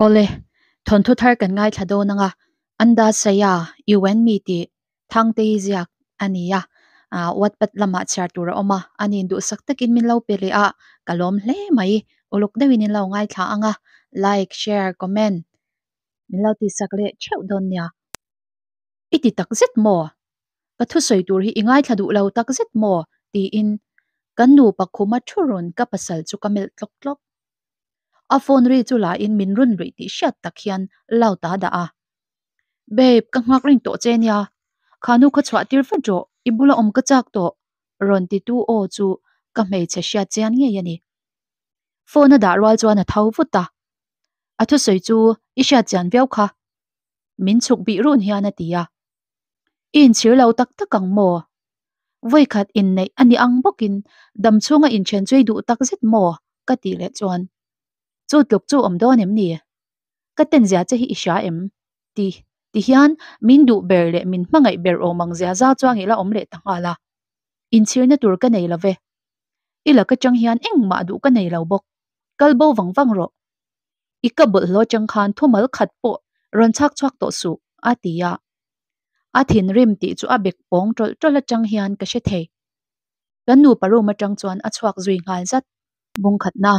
โอเลทนทุทาร์กันง่ายทัดโดนังอ่ะอันดาสียยูเวนมีติทังเตียกอันนี้อ่ะวัดปัดละมาชาร์ตัวออกมา อันนี้ดูสักตะกินมินเล่าเปรีอะกะลมเล่ไหมอุลุกได้วินิเล่าง่ายทางอ่ะ like share comment มินเล่าตีสักเล่เช่อดอนเนี่ยอีติตักเซ็ตมกะทุสอยตัวที่ง่ายทัดดูเ่าตักเซ็ตมตีอิน กันดูปักคุมาชุรุนกับภาษาจุกเมลตลก a phone ri chu la in min run rui ti shat takhian lau ta da a babe ka ngak ring to chen ya khanu kha chwa tir fa jo ibula om ka chak to ron ti tu o chu ka mei che sha chen nge yani phone da rwal chuan a thau vut ta a thu sei chu i sha chan viau kha min chuk bi run hian a tia in chir lo tak takang mo voi khat in nei ani ang bokin dam chunga in chen chui du tak zet mo ka ti le chuan chu tluk chu om dawn em ni ka ten zia che hi isha em ti ti hian min du ber le min hmangai ber o mang zia za chuang ila om le tanga la in chirna tur ka nei love ila ka chang hian eng ma du ka nei lo bok kalbo wang wang ro ikabul lo chang khan thumal khat po ron chak chak to su atia a thin rim ti chu a bek pong tol tol chang hian ka she the kan nu paru ma chang chuan a chuak zui ngal zat bung khat na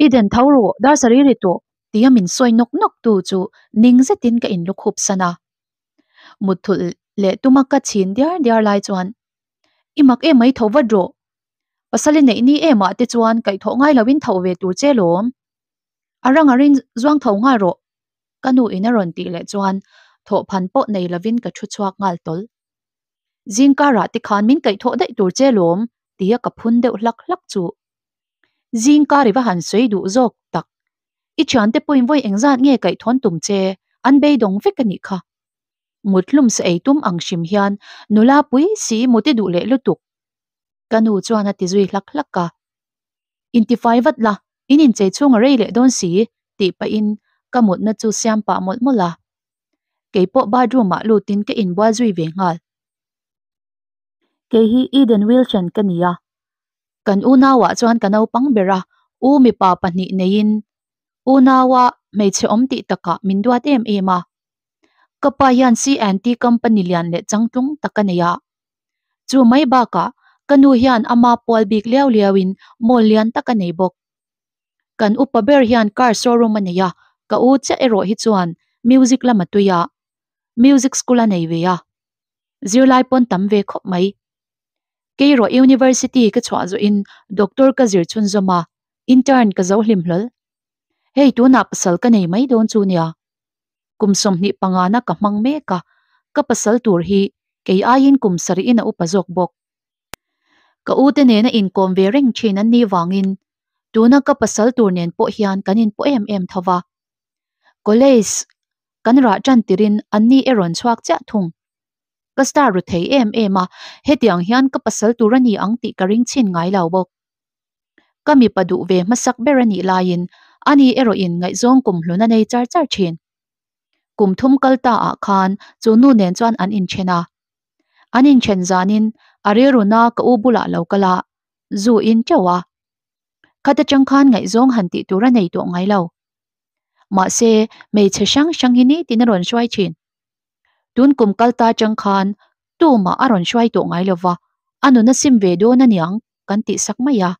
iden thauro da sariri to tiamin soi nok nok tu chu ningse tin ka in lukhup sana muthul le tuma ka chin dia dia lai chuan imak e mai thowa dro pasali nei ni e ma te chuan kai tho ngai lawin tho ve tu che lom arang arin zwang tho nga ro kanu inaron ti le chuan tho phan po nei lawin ka chu ngal tol jingkara ti khan min kai tho dai tur che lom tiya ka phun lak lak chu zing ka ri ba han soi du zok tak i chan te poin voi engzat nge kai thon tum che an be dong vek ani kha mutlum se ei tum ang shim hian nula pui si mute du le lutuk kanu chuan a ti zui hlak hlak ka intifai vat la in in chei chung rei le don si ti pa in kamut na chu siam pa mol mola ba badru ma lu tin ke in bwa zui ve ngal ke hi eden wilson kania kan unawa chuan kano pangbera u mi pa pahnih nein unawa hmeichhe awmtih taka min duat em ema kapa hian CNT company lian le changtlung taka neya chu mai ba ka kanu hian ama pawl bik leo lewin mall lian taka nei bok kan upa ber hian car showroom aneya ka u che ero hi chuan music lama tuya music school anei veya zirlai pon tam ve khop mai Cairo University ka chwa zo in doctor ka zir chun zoma intern ka zo hlim hlol hei tu na pasal ka nei mai don chu nia kum som ni panga na ka mang me ka ka pasal tur hi ke a in kum sari in a upazok bok ka u te ne na in kom ve reng chin an ni wangin tu na ka pasal tur nen po hian kanin po em em thawa college kan ra chan tirin an ni eron chuak cha thung pastor ru thei em em a hetiang hian ka pasal turani ang ti karing chin ngai lo bok kami padu ve masak berani lain ani ero in ngai zong kum hluna nei char char thin kum thum kalta a khan chu nu nen chuan an in chena an à. in chen zanin are à runa ka u bula lo kala zu in chawa khata à. chang khan ngai zong han ti tura nei to ngai lo ma se mei che shang shang hini tin ron shwai chin tuôn cùng cal ta chẳng khan tu mà aron shuai tu ngai lova anu na sim ve do na niang kan ti sak maya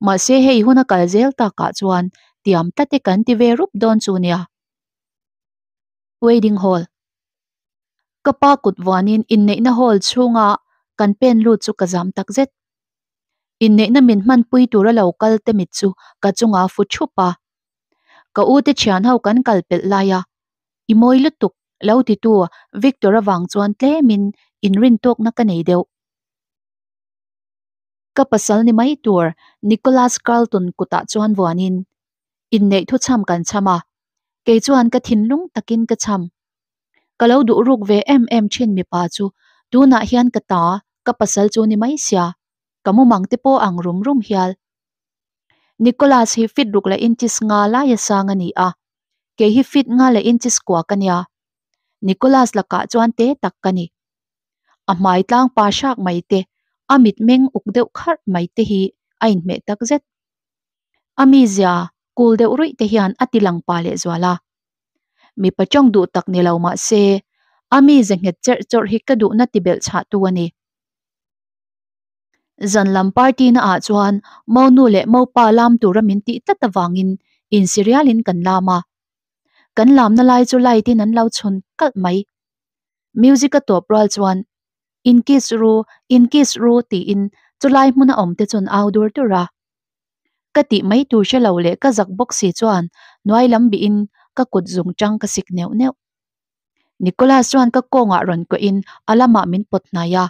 ma se hei huna kal zel ta ka chuan tiam ta te kan ti ve rup don chu nia wedding hall kapa kut kutwanin in nei na hall chunga kan pen lu chu ka jam tak zet in nei na min man pui tura lo kal te mit chu ka chunga fu chupa ka u te chian ho kan kal pel laya imoi lutuk lo ti tu victor awang chuan tle min in rin tok na ka nei deuh ka pasal ni mai tur nicholas carlton kuta chuan wanin in nei thu cham kan chama ke chuan ka thin lung takin ka cham ka lâu du rục ve em em chin mi pa chu tu na hian ka ta ka pasal chu ni mai sia kamu mang te po ang rum rum hial nicholas hi fit ruk la in chis nga la ya sang ani a ke hi fit nga la in chis kwa ya. Nicholas laka chuan te takkani. Amai tlang pasak mai te, amit meng ukdew khar mai te hi ayin me takzet. Amizya, kuldew rui te hiyan atilang pale zwala. Mi pachong du tak nilaw ma se, amizya nget cer cer hikadu na tibel cha tuwani. Zan lam party na mau nule mau maupalam tu ramin ti tatawangin, in serialin kan lama. กันลามนลายจุไลที่นั้นเล่าชนกัดไหมมิวสิกตัวปลอยจวนอินกิสรูอินกิสรูตีอินจุไลมุนอมเตจนเอาดูตัวระกติไม่ตูเชลาเลก็จักบ็อกซีจวนน้อยลำบีอินก็กดจุงจังก็สิกเนวเนวนิโคลัสจวนก็โกงอ่ะรอนก็อินอลามามินปดนายา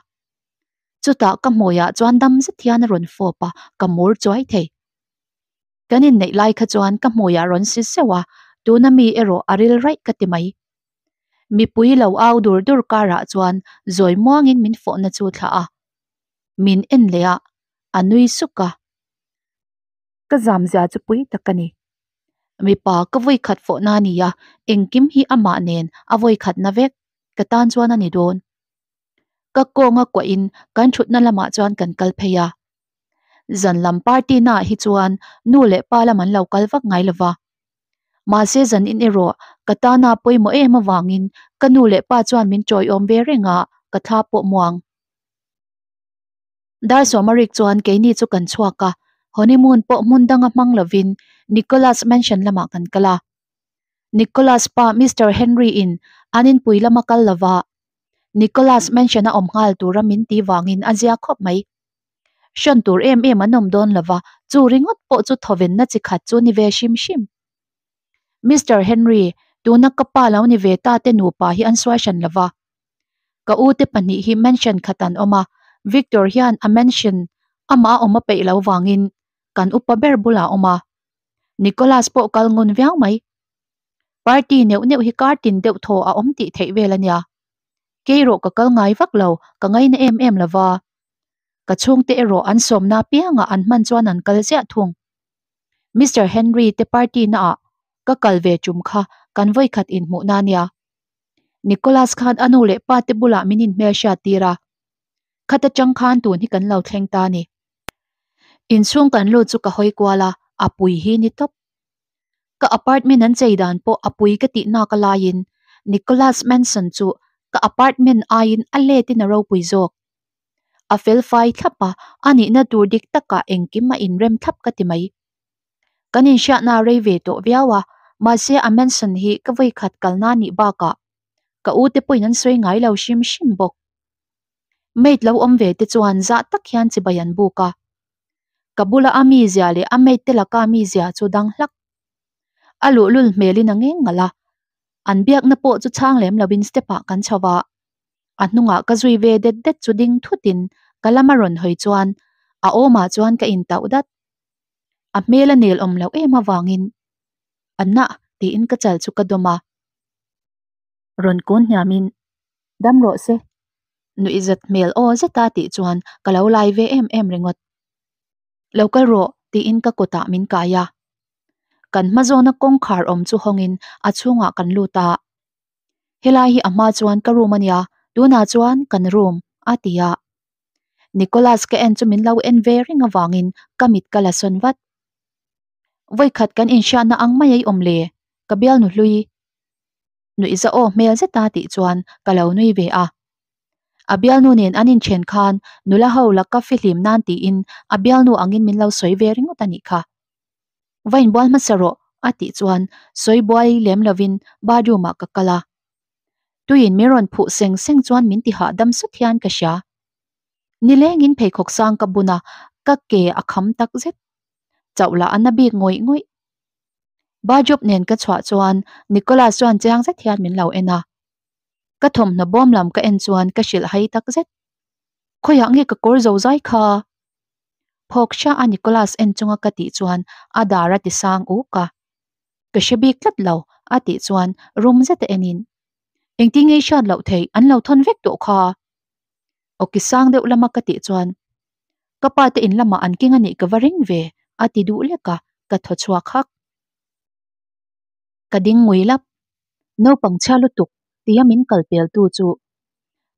จุดตากมวยจวนดำสิทยานรอนฟัวปะกมูร์จวยเทกันอินในไลขจวนกมวยรอนสิเสวะ tuna mi ero aril rai katimai mi pui lo au dur dur kara chuan zoi muangin min fo na chu tha a min en lea anui suka ka zam zia chu pui takani mi pa ka voi khat fo na ni ya engkim hi ama nen a voi khat na vek ka tan chuan ani don ka konga kwa in kan thut na lama chuan kan kal pheya zan lam party na hi chuan nu le palaman lo kal vak ngai lova Ma sezan in iro, e kata na pui mu e ma vangin, kanu le pa juan min choi om veri nga, kata po muang. Da iso marik juan kei ni cukan chwaka, honi muun po mundanga mang la vin, Nicholas mention lamakan kala. Nicholas pa Mr. Henry in, anin pui lamakan lava. Nicholas mention na om hal tu ramin ti vangin a Ziyakop mai. Shantur e mi manom don lava, zu po ju tovin na cikat zu ni ve shim shim. Mr. Henry, tu na kapa lau ni ve ta te nu pa hi an swai shan lava. Ka u te pani hi mention khatan oma, Victor hian a mention ama oma pe lau wangin, kan upa ber bula oma. Nicholas po kal ngun viang mai. Party neu neu hi kartin deu tho a om ti thei ve la nia. Kei ro ka kal ngai vak lo, ka ngai na em em lava. Ka chung te ero an som na pia nga an man chuan an kal zia thung. Mr. Henry te party na a ก็กลเวจุมค่ะกันไว้ขัดอินมุนานยานิโคลัสขันอนุเลปาติบุลามินินเมชาตีระขัดจังขันตัวที่กันเราแทงตานีอินช่วงกันโลดสุกหอยกวาลาอปุยฮีนิทบก็อพาร์ตเมนต์นั้นใจดานปออปุยกตินากลายินนิโคลัสแมนสันจุก็อพาร์ตเมนต์อายินอเลตินเราปุยโจกอเฟลไฟทับปะอันนี้นัดูดิกตะกะเองกิมมาอินเรมทับกติไหมกันอินชีานารีเวโตวิอาวา mà sẽ amen sân hi các vây khát cả na nị ba cả cả u tế bồi năn suy ngái lâu sim sim bộc mệt lâu âm về tế chuan dạ tắc hian chỉ bayan bu cả cả bula ami zia le amay tế la, cả ami zia chu đang lắc alu lul meli na nge ngala an biak na po chu chang lem lobin stepa kan chawa anunga ka zui ve det det chu ding thutin kalamaron hoi chuan a oma chuan ka in taudat a mela nel om lo ema wangin anna tiin ka chal chu ka doma ron kun hyamin dam ro se nu izat mel o zeta ti chuan kalau lai ve em em ringot local ro tiin ka kota min kaya kan mazona kongkhar om chu hongin achunga kan luta helai hi ama chuan ka rumania tuna chuan kan room atia Nicholas ka en chu min lo en ve ring awangin kamit kala son wat voi khat kan in sha na ang mai om le ka bial nu lui nu iza o mel za ta ti chuan ka lo nui ve a abial nu nen anin chen khan nu la ho la ka fi lim nan ti in abial nu angin min lo soi ve ring ta ni kha vain bol ma saro a ti chuan soi boy lem lovin ba ju ma ka kala tuin miron phu seng seng chuan min ti ha ka sha nileng in phe khok ka buna ka ke akham tak zet chậu là anh bị ngồi ngồi ba job nên cái chọa chuan nicola anh chang rất thiệt mình lâu ena cái thùng nó bom làm cái anh cho anh cái sil hay tắc rất khoi hang cái cor zo zai kha phok sha a anh en chunga ka ti chuan a dara ti sang u ka cái lâu tlat lo a ti chuan room zet enin eng ti ngei sha lo thei an lo thon vek to kha o ok sang deuh lama ka ti chuan kapa te in lama an kinga ni ka varing về à ti du le cả ka tho chua khak ka ding ngui lap no pang cha lu tuk ti amin kal pel tu chu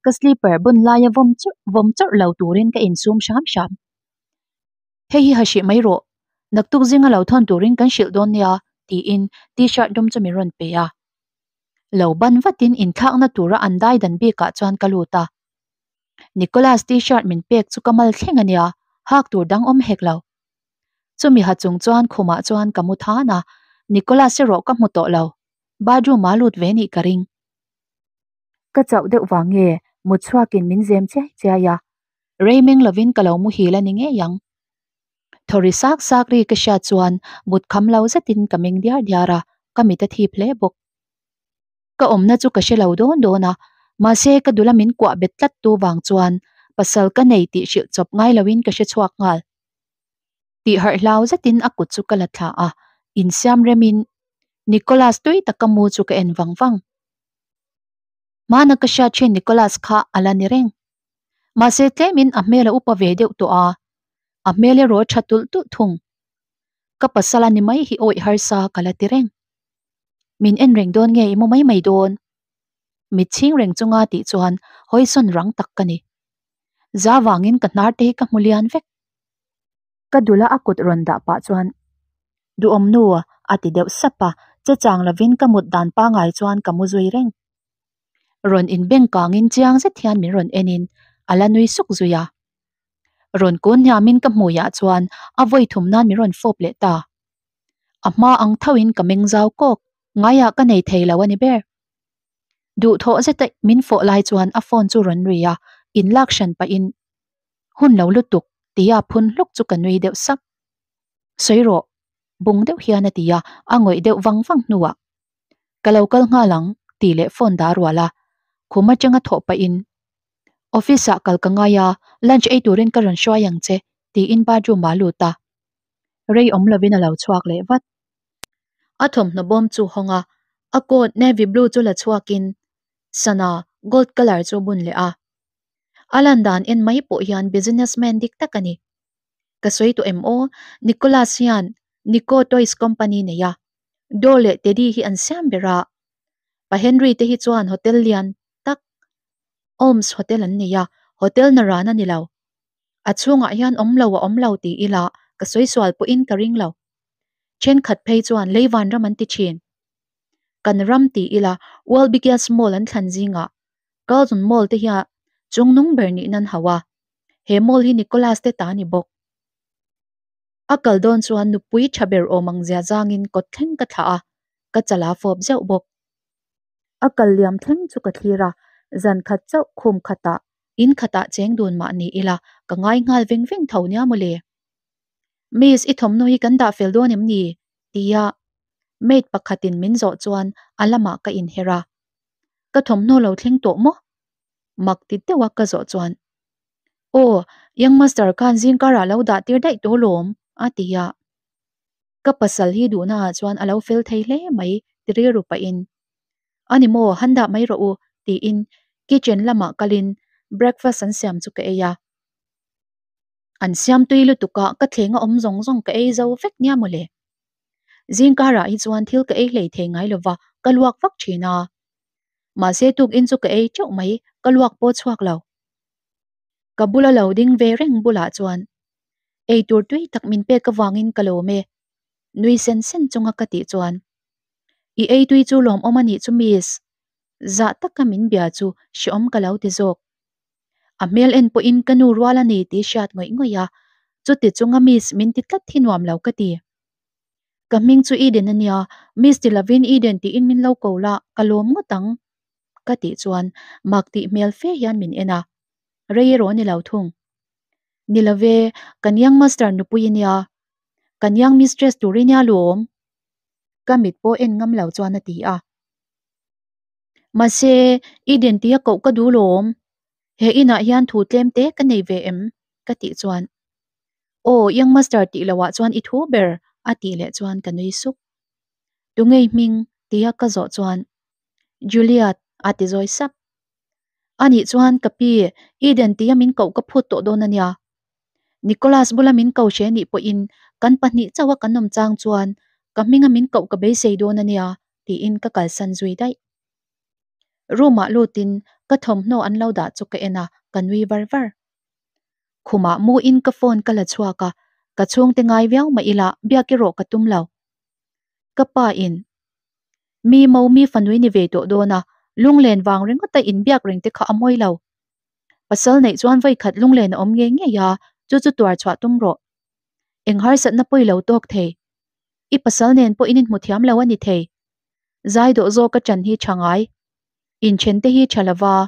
cái sleeper bun lai ya vom chu vom chor lo tu rin ka in sum sham sham he hi hashi mai ro nak tuk zing lo thon tu rin kan shil don ya ti in t shirt đom chu mi ron pe ya lo ban tin in thak na tura an dai dan bi ka chuan kaluta Nicholas t-shirt min pek chu kamal anh ya hak tur dang om hek lo chumi hát chung chuan khoma chuan kamu tha na nicola se ro ka mu to lo badru malut ve ni karing các cháu đều wa nge một chua kinh minh zem che che ya Raymond rayming lâu kalau mu hila ni nge yang thori sak sak ri ka sha chuan mut kham lo zatin kaming diar diara kamita thi ple bok ka omna chu ka shelo don dona ma se ka dulamin kwa betlat tu wang chuan pasal ka nei ti chịu chop ngay lawin ka she chuak ngal ti har lau zatin akut chu kala tha à, in siam remin nicholas cầm takamu chu ka en wang mà mana ka sha chen Nicolas kha ala ni reng mà se tle min a mela upa ve deu to a a mele ro thatul tu thung ka pasala ni mai hi oi har sa kala ti reng min en reng don nge mo mai mai don mi ching reng chunga ti chuan hoi son rang tak kani zawangin ka nar te ka mulian vek ka dula akut ronda pa chuan du om nu ati deuh sapa cha chang la vin kamut dan pa ngai chuan kamu zui reng ron in beng à à à, in chiang se thian min ron enin ala nui suk zuya ron kun nya min ka muya chuan avoi thum nan mi ron fop le ta ama ang thawin kameng zau kok ngaya ka nei thei lawani ber du tho se te min fo lai chuan a phone chu ron ria in lakshan pa in hun lo lutuk tia phun lúc chu kan nui deuh sak soiro bung deuh hiana tia angoi deuh wang wang nuwa kalau kal nga lang ti le phone da ruala khuma changa tho pa in office ah a kal kanga ya lunch ei turin ka ran xoay yang che ti in ba ju ma lu ta rei om lovin a lo chuak le wat athom no bom chu honga a code navy blue chu la chuakin sana gold color chu bun le à. alandan en mai po yan businessman dik takani kasoi to mo nicolas yan nico toys company ne ya dole tedi hi ansam bera pa henry te hi chuan hotel lian tak oms hotel an ne ya hotel na rana nilaw a chunga yan omlo wa omlo ti ila kasoi swal po in karing law chen khat phei chuan leiwan raman ti chin kan ram ti ila world biggest mall an thanjinga kalzon chung nung berni nan hawa hemol hi nicholas te ta bok akal don chuan nupui chaber o mangzia zangin kot thleng ka tha a ka chala fob zeu bok akal liam thleng chu ka thira zan khat chau khum khata in khata cheng dun ma ni ila ka ngai ngal veng veng thau nya mule miss i thom no hi kan da fel don em ni tia mate pakhatin min zo chuan alama ka in hera ka thom no lo thleng to mo mặc tít tê wak ka zo chuan o yang master kan zin kara lo da tir dai to lom atia ka pasal hi du na chuan alo fel thei hle mai tri rupa in animo handa mai ro u ti in kitchen lama kalin breakfast an siam chu ka eya an siam tui lu tuka ka thlenga om rong zong e ka ei zo vek nya mole jing kara hi chuan thil ka thế ngay thei ngai lova ka luak vak thina mà se tuk in cái chỗ ei teuh luộc ka luak lâu. Cả lo ka bula về ding ve reng bula chuan tuổi tur tui mình min pe ka in ka lo me nui sen sen chunga ka ti chuan i ei tui chu lom om ani mì, mis za dạ tak ka min bia chu shi om ka à lo ti zok a mel en po in kanu ruala ni ti shat ngoi ngoya à. chu ti chunga mis min ti tlat thinwam lo ka ti kaming chu anh ania à. mis ti lavin eden ti in lâu cầu ko la kalom ngo tang ka ti chuan mak tih mel fe hian min ena rei ro ni lo thung ni love yang master nu pui nia yang mistress turinya lom kamit po en ngam lo chuan ati a mase iden tia cậu ka du lom he ina hian thu tlem te ka nei ve em ka ti chuan o yang master ti lau chuan i thu ber a ti le chuan kanui đúng tungei mình, tia ka zo chuan juliet ati zoi sap ani chuan kapi identity amin ko ka phut to don ania nicholas bulamin ko she ni po in kan pahni chawa kanom chang chuan kaminga min ko ka be sei don ania ti in ka kal san zui dai roma lutin ka thom no an lo da chu ka ena kanwi var var khuma mu in ka phone ka la chua ka ka chung te ngai viau ma ila bia ki ro ka tum lo ka pa in mi mo mi fanui ni ve to dona lung len wang ring ta in biak ring te kha amoi lo pasal nei chuan vai khat lung len om nge nge ya chu chu tuar chwa tum ro eng har sat na poi lo tok the i pasal nen po in mu thiam lo ani the zai do zo ka chan hi changai in chen te hi chalawa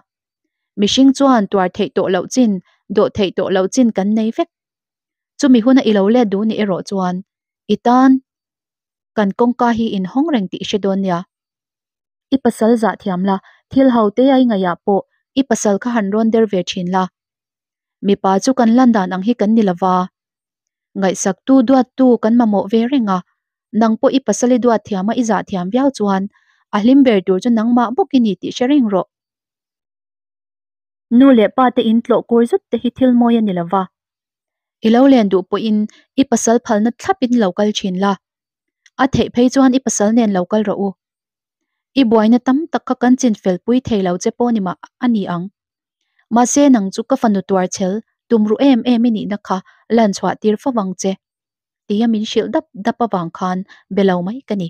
mishing chuan tuar thei to lo chin do thei to lo chin kan nei vek chu mi huna i lo le du ni ero chuan itan kan kongka hi in hong reng ti she don ya ipasal za thiam la thil hau te ai nga ya po ipasal kha han ron der ve chin la mi pa chu kan lan da nang hi kan ni lawa ngai sak tu du tu kan ma mo ve renga nang po ipasal i du thiam ma i za thiam biao chuan a lim ber tur ipasal phal na thlapin local chin la u อีบวยนั้นตั้มตะกันจินเฟลปุยเทลเอาเจ้าปนิมาอันนี้อังมาเซนังจุกฟันตร์เชลตุมรูเอ็มเอมินี่นะคะหลันชวาตีร์ฟวังเจตียมินเชิลดับดับปะวังคันเบลาไม่กันอี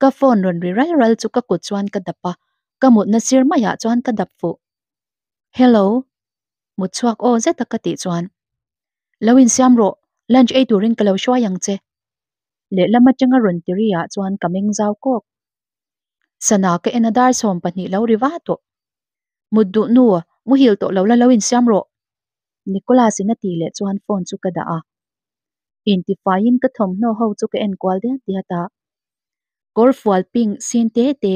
ก็ฟอนรันรีไรรัลจุกกุดชวนกันดับปะก็มุดนัสิร์มายากชวนกันดับฟุเฮลโหลมุดชวักโอเจตกติชวนแล้วอินซามโรหลันจะไอตัวรินกเลาช่วยยังเจเล่ละมาจังอรุนติริยาชวนกัมิงซาวก็ sana ka enadar som pa ni lau rivato. Muddu nuwa, muhil to lau lalawin siyamro. Nikola si natile tuhan fon su kada a. Inti fayin katom no hau tu ka enkwal de tiyata. Gorfual ping sin te te,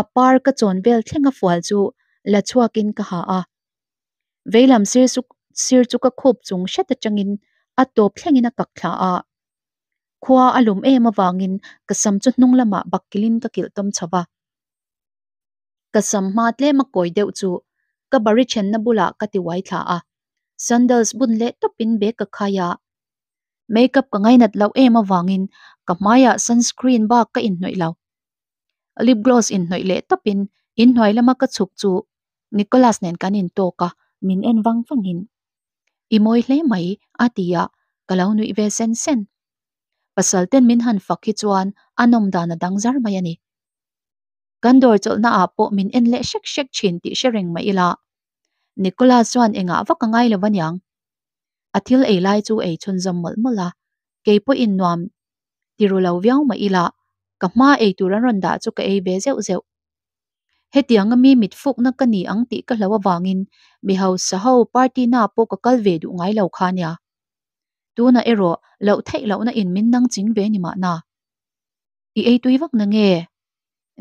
apar ka ton bel tenga fual tu la chuakin ka Veilam sir su sir ato phlengina kakha khua alum em awangin kasam chu hnung lama bakilin ka kil tom chawa kasam ma tle ma koi deuh chu ka bari chen na bula ka ti wai tha a sandals bun le topin be ka khaya makeup ka ngai nat lo em awangin ka maya sunscreen ba ka in noi lo lip gloss in noi le topin in noi lama ka chuk chu nicholas nen kan in to ka min en wang fangin imoi hle mai atia kalau nui ve sen sen pasal ten min han fakhi chuan anom dana dangzar mai ani gandor cholna a ah po min en le shek shek chin ti sharing mai ila nicola chuan enga ah vaka ngai lawanyang athil ei lai chu ei chun zam mal mala keipo in nuam tirulo viau ma ila ka hma ei turan ron da chu ka ei be zeu zeu hetiang mi mit fuk na kani ang ti ka lawa wangin mi ho sa ho party na po ka kalve du ngai lo khania na ero lo thei lo na in min nang ching ve ni ma na i ei tui vak na nge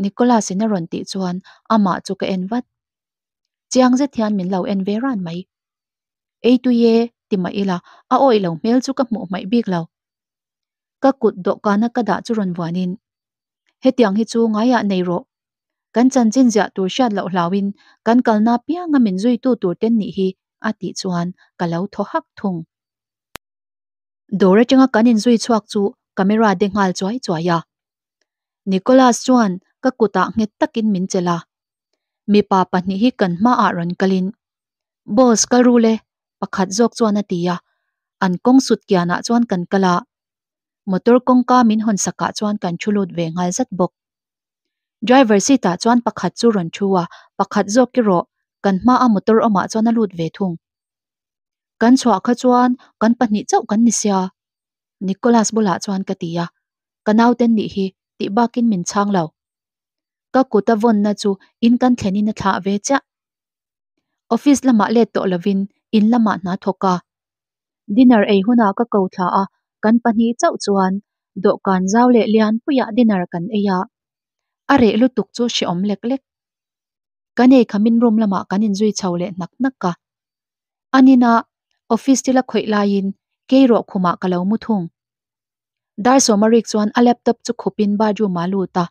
nicolas na ron ti chuan ama chu ka en wat chiang ze thian min lo en ve ran mai ei tu ye ti ma ila a oi lo mel chu ka mu mai bik lo ka kut do kana ka da chu ron wanin he tiang hi chu ngaya ah nei ro kan chan chin ja tur shat lo lawin kan kalna pianga min zui tu tur ten ni hi ati chuan kalau tho hak thung Dora chunga kanin zui chuak chu camera de ngal chuai chuaya. Nicholas Chuan ka kuta nge takin min chela. Mi pa pa ni hi kan ma a ron kalin. Boss ka rule pakhat zok chuan atia. An kong sut kya na chuan kan kala. Motor kong ka min hon saka chuan kan chulut ve ngal zat bok. Driver sita chuan pakhat chu ron chuwa pakhat zok kan ma motor oma chuan alut thung. kan chua kha chuan kan pahnih chau kan ni sia nicholas bula chuan ka tia kanau ten ni hi ti bakin min chang lo ka kuta von na chu in kan thleni na tha ve cha office lama le to lovin in lama na thoka dinner ei huna ka ko tha a kan pahni chau chuan dawhkan zau le lian puya dinner kan eya are lutuk chu si om lek lek kane khamin room lama kanin zui chho le nak nak ka anina office tila khoi lain ke ro khuma kalau mu thung dar somarik chuan a laptop chu khupin ba ju malu ta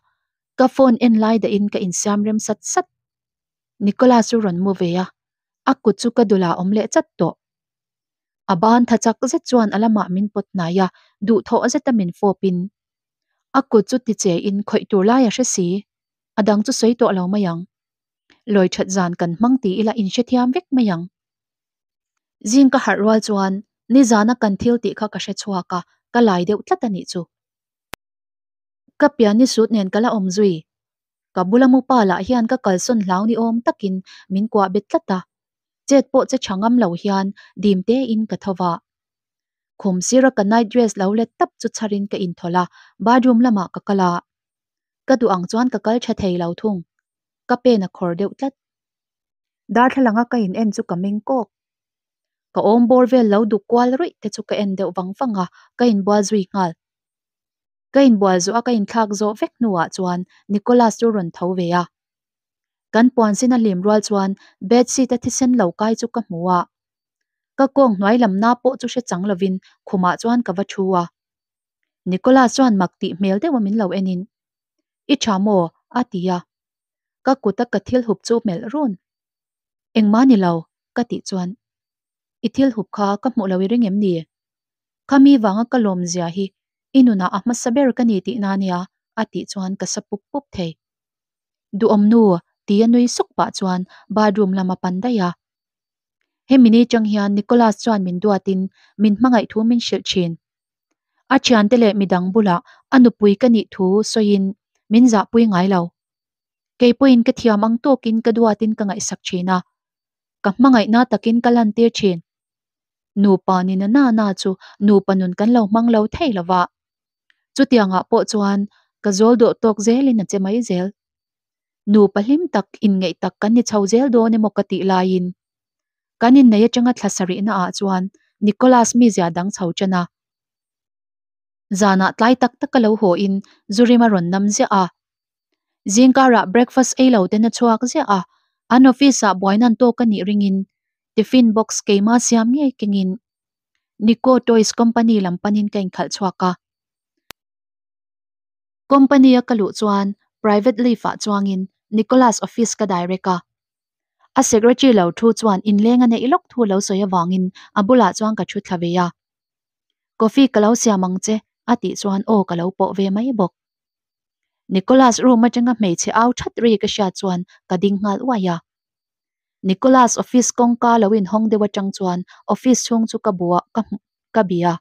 ka phone en lai da in ka in siam rem sat sat nicola su ron mu ve ya akku chu ka dula omle chat to aban thachak ze chuan alama min potna ya du tho ze tamin fopin akku chu ti che in khoi tur lai ya she si adang chu soi to lo mayang loi that zan kan mang ti ila in she thiam vek mayang zing ka har wal chuan ni zana kan thil ti kha ka she chhuwa ka ka lai deuh tlat ani chu ka pian ni sut nen kala om zui ka bulamu pa la hian ka kalson hlau ni om takin min kwa bet tlata chet po che changam lo hian dim te in ka thowa khum sira ka night dress lo le tap chu charin ka in thola bathroom lama ka kala ka du ang chuan ka kal tha thei lo thung ka pe na khor deuh tlat dar thalanga ka in en chu kameng kok ka om bor vel lo du kwal roi te chu ka en deuh wang fanga ka in bua zui ngal ka in bua zo a ka in thak zo vek nuwa chuan nicholas à? à à? chu ron tho ve a kan puan sin a lim rual chuan bed sheet a thisen lo kai chu ka hmuwa ka kong hnuai lam na po chu she chang lovin khuma chuan ka va thuwa nicholas chuan mak ti mel te wamin lo enin i chamo atia ka kuta ka thil hup chu mel run engma ni lo ka ti chuan ithil hup kha ka hmu lo ring em ni khami wanga ka lom zia hi inuna ahma saber ka ni ti na nia ati chuan ka sapup pup thei du omnu tia nui sokpa chuan bathroom lama pandaya hemini chang hian nicholas chuan min duatin min mangai thu min shil chin a chian tele midang bula anu pui kani thu soin min za pui ngai lo ke puin ka thiam ang to kin ka duatin ka ngai sak china ka mangai na takin kalan te chin นูปานินนานาจูนูปนุนกันเรามังเราไทยละวะจุดยังอ่ะปอจวนกะโจลโดตกเจลินจะไม่เจลนูปลิมตักอินไงตักกันนี่ชาวเจลโดนมกติลายินกันนี่นายจังอัตลสรีน่ะจวนนิโคลัสมีเสียดังชาวจนะ zana tlai tak tak lo ho in zurima ron nam zia a zingkara breakfast e lo den chuak zia a an office a boinan to ka ni ringin tiffin box keima siam nge kengin Nico Toys Company lam panin kain khal chwaka company a kalu chuan privately fa chuangin Nicholas office ka direka a secretary lo thu chuan in lenga ne ilok thu lo soya wangin abula chuang ka thu thlaveya coffee kalau siamang che ati chuan o kalau po ve mai bok Nicholas room atanga mei che au that ri ka sha chuan ka ding ngal waya Nicholas office kong ka lawin hong dewa chang chuan office chung chu ka bua ka ka bia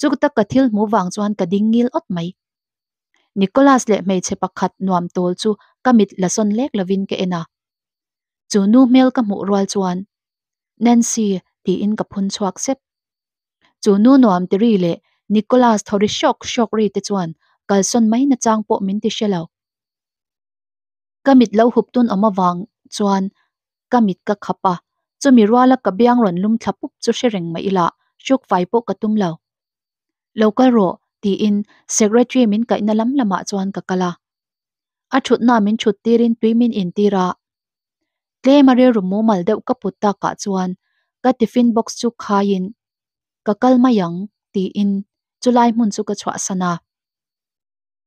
chuk ta ka thil mu wang chuan ka ding ngil ot mai Nicholas le mei che pakhat nuam tol chu kamit lason lek lovin ke ena chu nu mel ka mu rwal chuan Nancy ti in ka phun chuak sep chu nu nuam ti ri le Nicholas thori shock shock ri te chuan kalson mai na chang po min ti shelo kamit lo hup tun omawang chuan ka mit ka khapa chumi ruala ka biang ron lum thapup chu shereng mai la chuk vai po ka tum lo local ro ti in secretary min ka ina lam lama chuan ka kala a thut na min thut tirin tuimin in tira tle mare ru mo mal deuh ka putta ka chuan ka tiffin box chu khain ka kal mayang ti in chulai mun chu ka chwa sana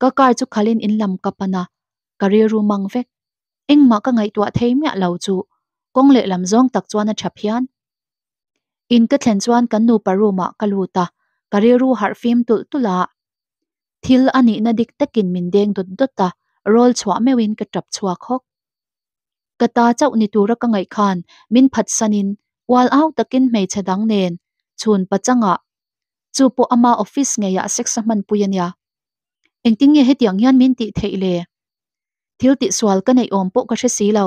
ka kar chu khalin in lam ka pana ka re ru mang vek engma ka ngai tua thei mya lo chu กงเล่ลำซองตักจวนฉัชพยานอินก็เทนจวนกันนูปารูมากัลูตากะเรรูหัดฟิมตุลตุลาทิลอันนี้นดิกตะกินมินเดงดุดดุตาโรลชวะเมวินกระจับชวะคกกะตาเจ้าอุนิตูรักกงไงคานมินผัดสนินวอลเอาตะกินไม่ฉดังเนนชวนปะจังอะจูปอมาออฟฟิศเงยะเซ็กสมันปุยเนียเองติงเงี้ยให้ตียงยันมินติเทเลทิลติสวลกันในอมปุกกระชสีเรา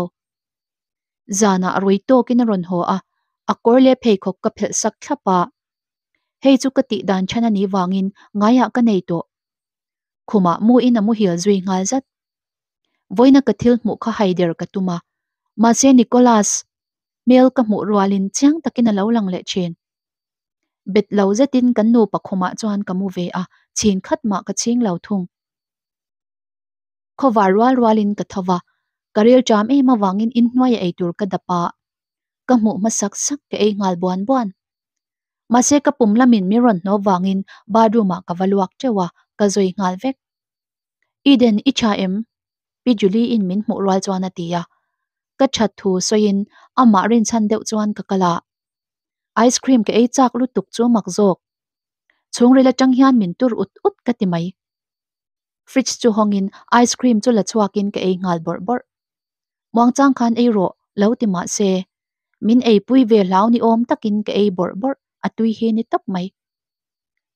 zana aroi to kin ron ho a akor le phei khok ka phel sak thapa hei chu ka ti dan chana ni wangin ngaya ah ka nei to khuma mu in amu hil zui ngal zat voina ka thil mu kha haider ka tuma ma se nicholas mel ka mu rualin chiang takin a lo lang le chen bet lo zatin kan nu pakhoma chuan kamu ve a chin khat ma ka ching lo thung kho varwal walin ka thawa karil cham e ma wangin in hnuai ei tur ka dapa ka hmu ma sak sak ke ei ngal buan buan ma se ka pum lamin mi ron no wangin baduma ka valuak chewa ka zoi ngal vek iden icha em pi juli in min hmu rwal chuan atia ka chat thu soin ama rin chan deuh chuan ka kala ice cream ke ei chak lu tuk chu mak zok chung rela chang hian min tur ut ut ka ti mai fridge chu hongin ice cream chu la chuakin ka ei ngal bor bor muang chang khan ei ro lo ti ma se min ei pui ve lau ni om takin ke ei bor bor atui he ni tap mai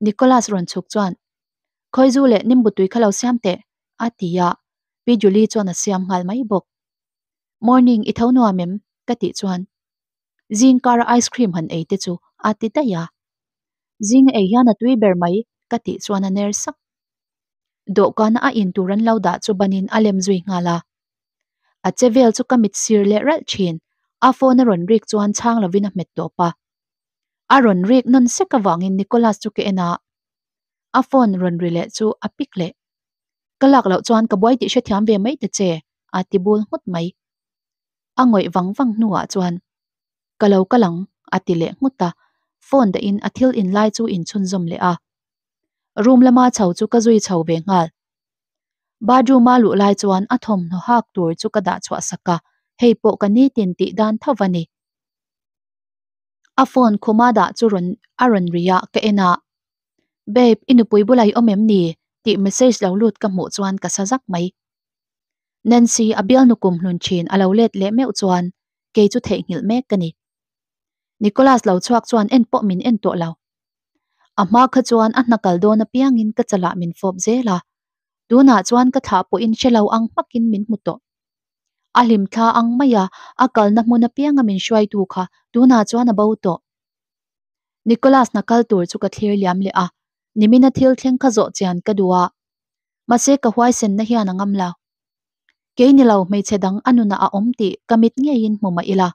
nicholas ron chuk chuan khoi zu le nimbu tui khalo siam te atia pi juli chuan a siam ngal mai bok morning i thau nuwa mem kati chuan zing car ice cream han ei te chu ati ta ya zing ei hian atui ber mai kati chuan a ner sak dawhkan a in turan lo da chu banin alem zui ngala a chevel chu kamit sir le ral thin a phone a ron rik chuan chang lovin a met to pa a ron rik non sek awangin nicholas chu ke ena ah. a phone ron ri le chu a pik le kalak lo chuan ka boy ti she thiam ve mai te che a ti bul hut mai a ngoi wang wang nuwa chuan kalau kalang a ti le nguta phone da in a thil in lai chu in chun zom le a room lama chho chu ka zui chho ve ngal badroom lu lai chuan a thom no hak tur chu ka da chwa saka hei po ka ni tin ti dan thawani a phone khoma da chu ron aron ria ka ena babe inupui bulai omem ni ti message lo lut ka mu chuan ka sazak mai Nancy abial nukum hlun chin alo let le meu chuan ke chu thei ngil me kani Nicholas lo chuak chuan en po min en to lo ama kha chuan a nakal don a piangin ka chala min fob zela Duna chuan po in chelaw ang makin min muto. Alim tha ang maya akal na muna piang amin shuay tu kha duna chuan abaw to. Nicholas na kaltur chu kathir liam le a. Nimina thil thleng kha zo ka kadua. Mase ka huai sen na hian angam law. Kei nilaw may chedang anuna a omti kamit ngayin mo maila.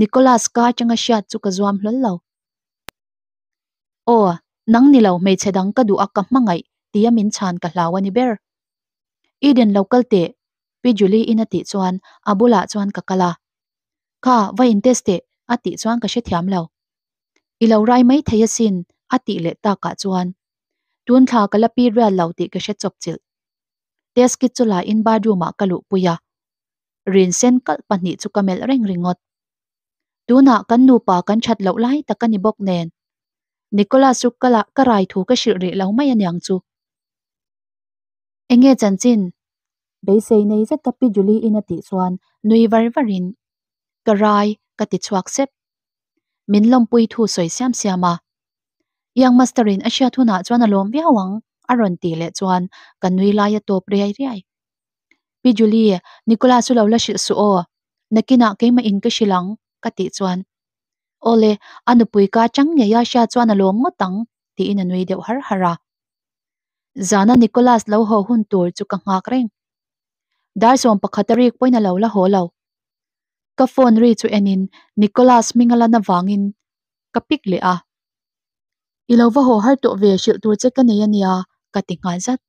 Nicholas ka changa siyat chuka ka zuam law. O, nang nilaw may chedang ka kadua ka mangay ตียมินชานกับลาวันิเบอร์อีเดนโลกาลเตปิจูลีอินติจวนอาบุลาจวนกับกาลาข้าว่ยอินเตสเตอติจวนกับเชติแอมเลวอีเลวไรไม่ทายสิน อติเลตากาจวนดูนทากับลาปีเรียลลาวติกับเชตจบจิลเตียสกิจุลาอินบาดูมากลุปุยะรินเซนกัลปันนิจุกเมลเร่งริงตดดูนักกันนูปากันชัดเลวไลแต่กันนิบกเนนนิโคลัสุกกะละกระไรถูกกระชิริเลวไม่ยันยังจู Enge chan chin. Bei sei nei zat tapi juli in a ti chuan nui var varin. Karai ka ti chuak sep. mình à. lom pui thu soi siam siama. Yang masterin thu thuna chuan alom bia wang aron ti le chuan kan nui lai a top rei rei. Pi juli Nicola su lo la shi su o. Nakina keima ah in ka shilang ka ti chuan. Ole anu pui ka chang nge ya sha chuan alom ngotang ti in a nui deuh har hara. Zana Nicholas lo ho hun tur chu ka ngak reng. Dar som pakhatarik poina lo la ho lo. Ka phone ri chu enin Nicholas mingala na wangin ka pikle a. Ilawa ho har ve shil tur che kani ania ka tingal zat.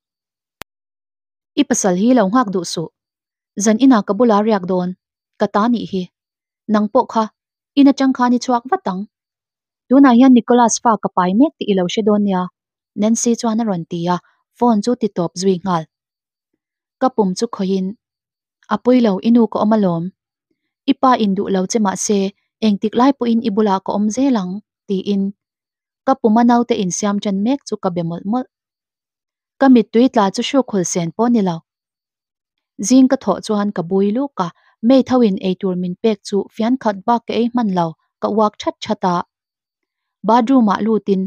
Ipasal hi lo ngak du su. Zan ina ka bula riak don ka tani hi. Nang po kha ina chang khani chuak watang. Doon na yan Nicholas fa kapay met ti ilaw siya doon niya. Nancy chuan na ron tiya phone chu ti top zui ngal kapum chu khoin apoi lo inu ko amalom ipa indu lo chema se engtik lai po in ibula ko om zelang ti in kapumanaw te in siam chan mek chu ka bemol mol kamit tui tla chu shu khol sen po ni lo jing ka tho chuan ka bui lu ka mei thawin ei tur min pek chu fian khat ba ke ei man lo ka wak that chata badru ma lutin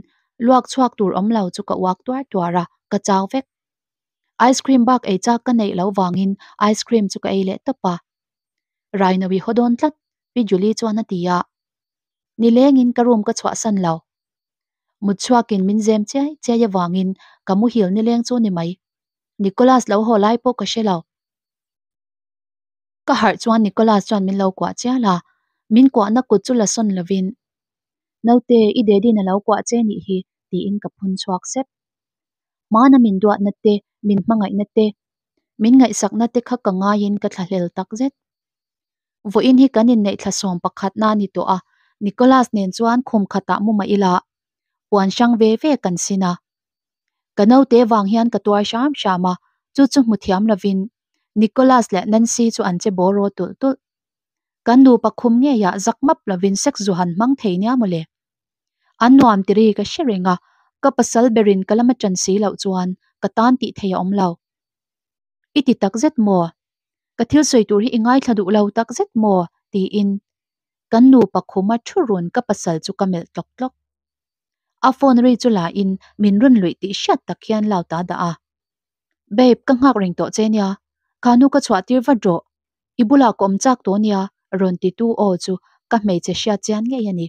luak chuak tur om lo chu ka wak twar twara ka chaw vek ice cream bak ei cha ka nei lo wangin ice cream chu ka ei le topa raino bi hodon tlat pi juli chuan atia ni lengin ka room ka chwa san lo mu chuakin min zem che che ya wangin ka mu hil ni leng chu ni mai nicholas lo ho lai po ka shelo ka har chuan nicholas chuan min lo kwa cha la min kwa na ku chu la son lovin note ide din lo kwa che ni hi ti in ka phun chuak sep mana min duat natte min mangai natte min ngai sak natte kha ka nga yin ka thalel tak zet vo in hi kanin nei thla som pakhat na ni to a nicholas nen chuan khum khata mu ma ila puan sang ve ve kan sina kanau te wang hian ka tuar sham shama chu chu mu thiam lavin Nicolas le nancy chu an che boro tul tul kan lu pakhum nge ya zakmap lovin sek zu han mang thei nia mole an nuam tiri ka sheringa ka pasal berin kalama chan si lo chuan ka tan ti thei om lo i ti tak zet mo ka thil soi tur hi ingai thadu lo tak zet mo ti in kan nu pakhuma thurun ka pasal chu kamel tlok tlok a phone re chu la in min run lui ti shat takhian lau ta da a babe ka ngak ring to chenia kanu ka chwa tir va dro ibula kom chak to nia ron ti tu o chu ka mei che sha chian nge yani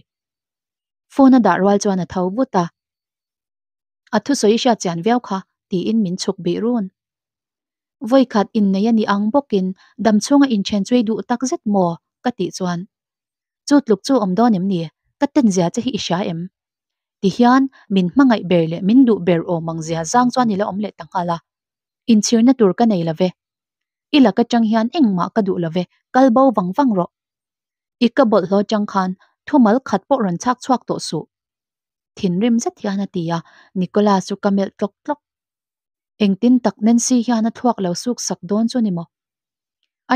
phone da rwal chuan a thau buta a thu soi sha chan veo kha ti in min chuk be run voi khat in nei ani ang bokin dam chunga in chen chui du tak zet mo ka ti chuan chut luk chu om don em ni ka ten zia che hi sha em ti hian min mangai ber le min du ber o mang zia zang chuan ni la om le tangala in chir na tur ka nei lave ila ka chang hian engma ka du lave kalbo wang wang ro ikabol lo chang khan thumal khat po ran chak chuak to su thin rim zet hi ana tia nicola chu kamel tlok tlok tin tak nên si hi ana thuak lo suk sak don chu ni mo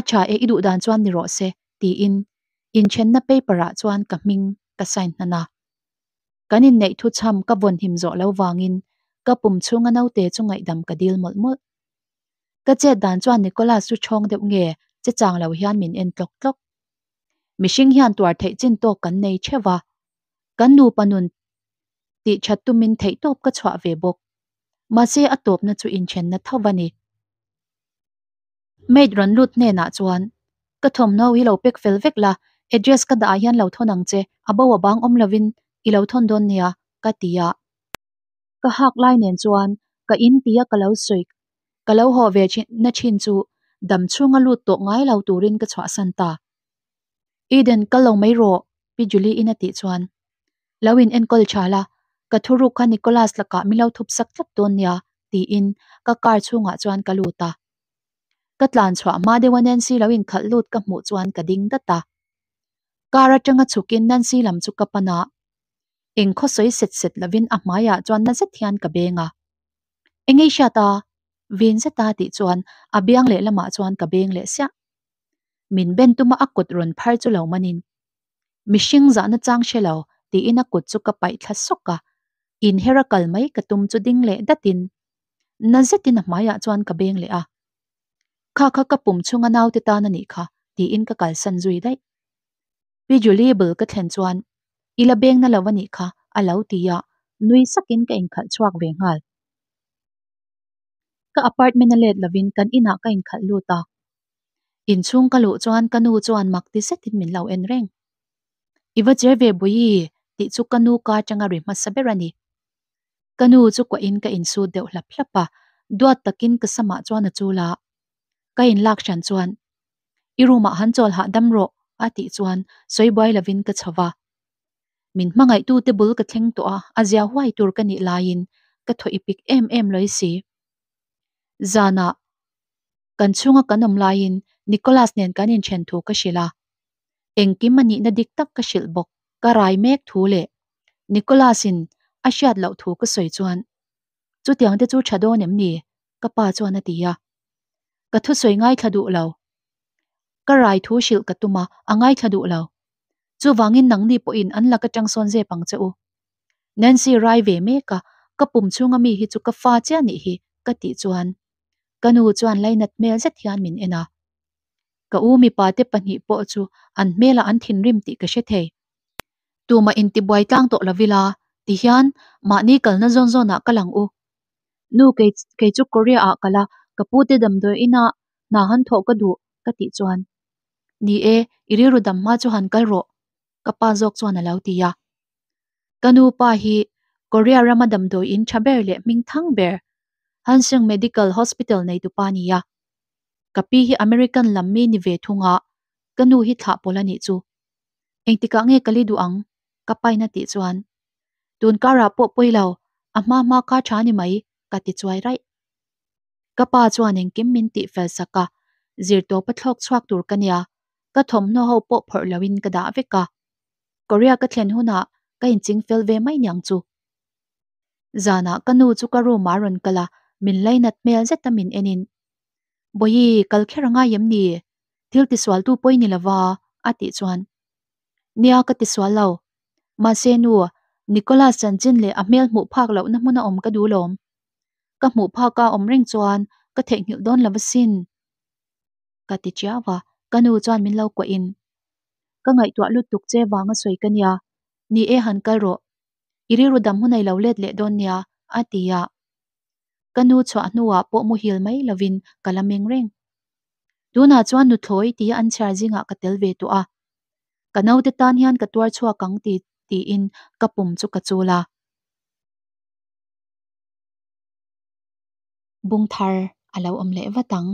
cha e idu đàn chuan ni ro se ti in in chen na paper a chuan ka ming ka sign na na kanin nei thu cham ka bon him zo lo wangin ka pum chunga nau te chu ngai dam ka dil mol mol ka che dan chuan nicola su chong deuh nge che chang lo hian min en tlok tlok mishing hian tuar thei chin to kan nei chewa kan nu panun ti chat tu min thei top ka chwa ve bok ma che a top na chu in chen na thawani maid ron lut ne na chuan ka thom no hi lo pek fel vek la address ka da hian lo thonang che abawa bang om lovin i lo thon don nia ka tia ka hak lai nen chuan ka in tia ka lo soi ka lo ho ve chin na chin chu dam chunga lut to ngai lo turin ka chwa san ta eden ka lo mai ro pi juli Ina ati chuan lawin en kol chala ka thuru kha Nicholas laka milo thup sak tlap ton nia ti in ka kar chunga chuan ka luta ka tlan chwa ma de wanen si lawin khal lut ka mu chuan ka ding data kara tanga chukin nan si lam chu ka pana eng kho soi set set lavin a maya chuan na zet hian ka benga engei sha ta vin zeta ti chuan abiang le lama chuan ka beng le sia min ben tuma akut ron phar chu lo manin mishing za na chang shelo ti in akut chu ka pai thla soka อินเฮรักลไม่กตุมจุดดิ่งเละดัดิน นั่นเสตินหมายจวนกระเบงเล่อะข้าข้ากระปุ่มชงเงาติตานนนี่ข้าที่อินกัะกลสันจุยได้ วิจุลีเบิกักเทนจวนอีละเบงนั่นละวันนี้ข้าอลาวติยะนุยสักินกัอินขัดชวกเวงฮัลกระอพาร์ตเมนต์เลดลาวินกันอินักกันขัดลูตาอินชงกัะลูจวนกัะนูจวนมักที่เสตินมิลเลวเอ็นเร่งอีวัจเจเวบุยที่จุกัรนูกาจังอริมัสเบรันี kanu chu kwa in ka in su deuh hlap hlapa duat takin ka sama chuan a chu la ka in lak than chuan i ruma han chol ha dam ro ati chuan soiboi lavin ka chawa min mangai tu te bul ka thleng to a azia huai tur ka ni lain ka tho ipik em em loi si zana kan chunga kanom lain nicholas nen kanin chen thu ka shila engki mani na dik tak ka shil bok ka rai mek thu le in a shiat lo thu ka soi chuan chu tiang te chu thado nem ni ka pa chuan a tia ka thu soi ngai thadu lo ka rai thu shil ka tuma angai thadu lo chu wangin nang ni po in an la ka tang son je pang cheu nancy rai ve me ka ka pum chunga mi hi chu ka fa cha ni hi ka ti chuan kanu chuan lai nat mel zet hian min ena ka u mi pa te pani po chu an mela an thin rim ti ka she thei tuma in ti buai tlang to la vila ti hian ma ni kalna zon zon a kalang u nu ke ke chu korea a kala kapu te dam do ina na han tho ka du ka ti chuan ni e iri ru dam ma chu han kal ro kapa jok chuan a lau ti ya kanu pa hi korea ramadam do in chaber le ming thang ber hansing medical hospital nei tu pa ya kapi hi american lammi ni ve thunga kanu hi tha polani chu engtika nge kali du ang kapai na ti chuan tuôn cá ra bộ bôi lầu à mà mà cả chả như mấy cá tiệt chuối đấy cá ba chuan anh kim miếng tị phải sạc cả zir tổ bắt lóc xoạc tuổi cái nhà cá thom nó hậu bộ phở lawin cả đã với cả Korea cá thuyền hôn à cá hình chính phải về mấy nhàng chu giờ nã cái nu chu cả rùa mà run cả là mình lấy nát mail rất tâm mình bởi vì enin boyi kal khera nga yamni thil ti swal tu poi nilawa ati chuan nia cá ti swal lo ma se nu Nicholas Chanjin le amel mu phak lo na muna om ka du lom ka mu phak ka om ring chuan ka thek ngil don lawa sin ka ti chiawa ka nu chuan min lo ko in ka ngai twa lut tuk che wanga soi kania ni e han kal ro iri ru dam hunai lo let le don nia atia kanu chwa nuwa po mu hil mai lovin kalameng reng tuna chuan nu thloi ti an char jinga katel ve to a kanau te tan hian katwar chua kang ti ti in kapum chu ka chula bung thar alau watang